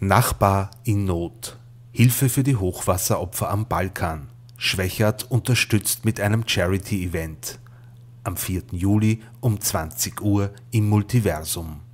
Nachbar in Not. Hilfe für die Hochwasseropfer am Balkan. Schwächert unterstützt mit einem Charity-Event. Am 4. Juli um 20 Uhr im Multiversum.